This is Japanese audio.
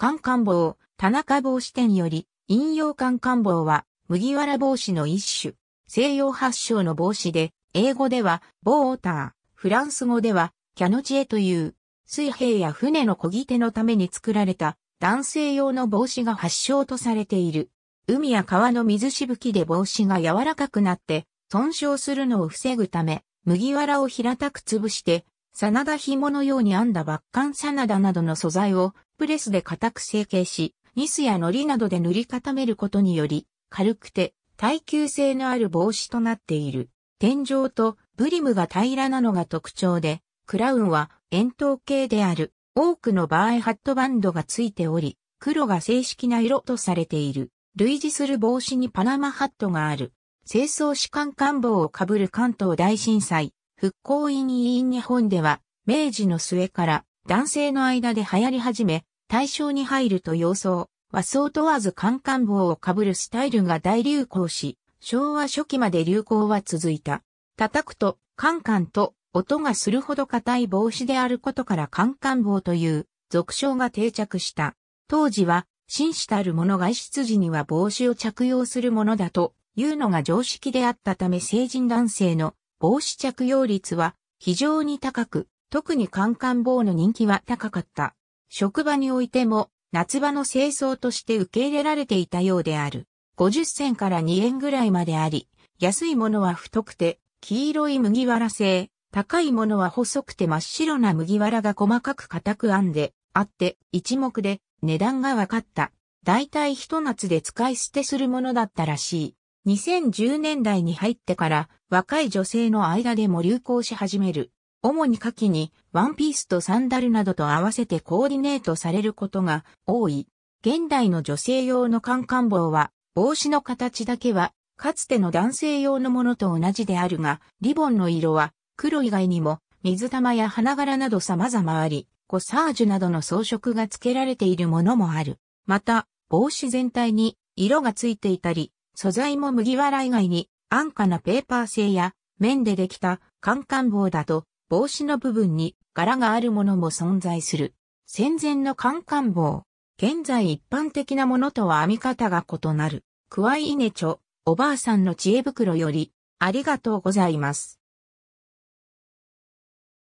官官房、田中帽子店より、引用官官帽は、麦わら帽子の一種、西洋発祥の帽子で、英語では、ボーター、フランス語では、キャノチエという、水兵や船の漕ぎ手のために作られた、男性用の帽子が発祥とされている。海や川の水しぶきで帽子が柔らかくなって、損傷するのを防ぐため、麦わらを平たく潰して、真田紐のように編んだ抜管真田などの素材をプレスで固く成形し、ニスや糊などで塗り固めることにより、軽くて耐久性のある帽子となっている。天井とブリムが平らなのが特徴で、クラウンは円筒形である。多くの場合ハットバンドがついており、黒が正式な色とされている。類似する帽子にパナマハットがある。清掃士官官帽をかぶる関東大震災、復興院委員日本では、明治の末から男性の間で流行り始め、大正に入ると様相、和装問わずカン帽をかぶるスタイルが大流行し、昭和初期まで流行は続いた。叩くと、カンカンと音がするほど硬い帽子であることからカンカン帽という俗称が定着した。当時は、紳士たる者外出時には帽子を着用するものだというのが常識であったため成人男性の帽子着用率は非常に高く、特にカンカン帽の人気は高かった。職場においても夏場の清掃として受け入れられていたようである。50銭から2円ぐらいまであり、安いものは太くて、黄色い麦わら製、高いものは細くて真っ白な麦わらが細かく固く編んで、あって、一目で値段が分かった。大体一夏で使い捨てするものだったらしい。2010年代に入ってから若い女性の間でも流行し始める。主に下記にワンピースとサンダルなどと合わせてコーディネートされることが多い。現代の女性用のカンカン帽は帽子の形だけはかつての男性用のものと同じであるが、リボンの色は黒以外にも水玉や花柄など様々あり、コサージュなどの装飾が付けられているものもある。また、帽子全体に色がついていたり、素材も麦わら以外に安価なペーパー製や綿でできたカンカン帽だと帽子の部分に柄があるものも存在する。戦前のカンカン帽。現在一般的なものとは編み方が異なる。クワイイネチョ、おばあさんの知恵袋より、ありがとうございます。